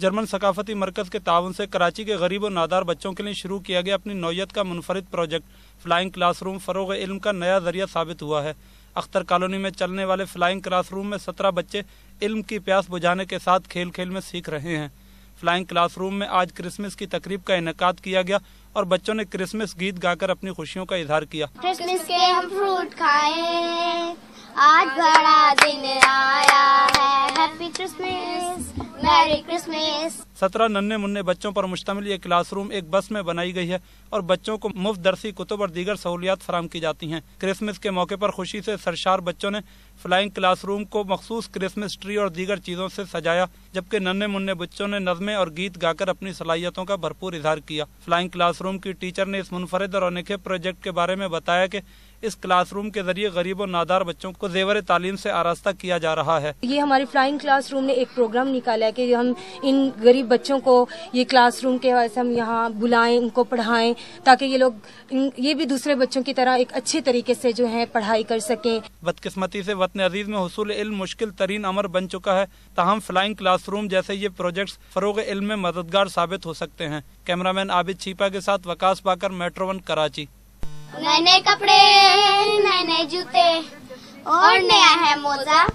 German सकाफती मरकज के ताउन से कराची के गरीब और नादार बच्चों के लिए शुरू किया गया अपनी नौीयत का मुनफरद प्रोजेक्ट फ्लाइंग क्लासरूम फ़रोग इल्म का नया जरिया साबित हुआ है अख्तर कॉलोनी में चलने वाले फ्लाइंग क्लासरूम में सत्रह बच्चे इल्म की प्यास बुझाने के साथ खेल खेल में सीख रहे हैं फ्लाइंग क्लासरूम में आज क्रिसमस की तकरीब का इनका किया गया और बच्चों ने क्रिसमस गीत गाकर अपनी खुशियों का इजहार किया क्रिसमस के हम फ्रूट खाए हैप्पी क्रिसमस मैरी क्रिसमस सत्रह नन्हे मुन्ने बच्चों पर मुश्तमिल ये क्लासरूम एक बस में बनाई गई है और बच्चों को मुफ्त दरसी कुतुब और दीगर सहूलियात फराम की जाती हैं क्रिसमस के मौके पर खुशी से सरशार बच्चों ने फ्लाइंग क्लासरूम को मखसूस क्रिसमस ट्री और दीगर चीजों से सजाया जबकि नन्हे मुन्ने बच्चों ने नजमे और गीत गाकर अपनी सलाहियतों का भरपूर इजहार किया फ्लाइंग क्लासरूम की टीचर ने इस मुनफरद और अनोखे प्रोजेक्ट के बारे में बताया की इस क्लासरूम के जरिए गरीब और नादार बच्चों को जेवर तालीम से आरास्ता किया जा रहा है ये हमारी फ्लाइंग क्लासरूम ने एक प्रोग्राम निकाला है कि हम इन गरीब बच्चों को ये क्लासरूम के वजह से हम यहाँ बुलाएं उनको पढ़ाएं ताकि ये लोग ये भी दूसरे बच्चों की तरह एक अच्छे तरीके से जो है पढ़ाई कर सके बदकिस्मती से वतन अजीज में हसूल इल मुश्किल तरीन अमर बन चुका है तहम फ्लाइंग क्लासरूम जैसे ये प्रोजेक्ट फरोग इल में मददगार साबित हो सकते हैं कैमरामैन आबिद छीपा के साथ वकास पाकर मेट्रो वन कराची नए नए कपड़े नए नए जूते और नया है मोजा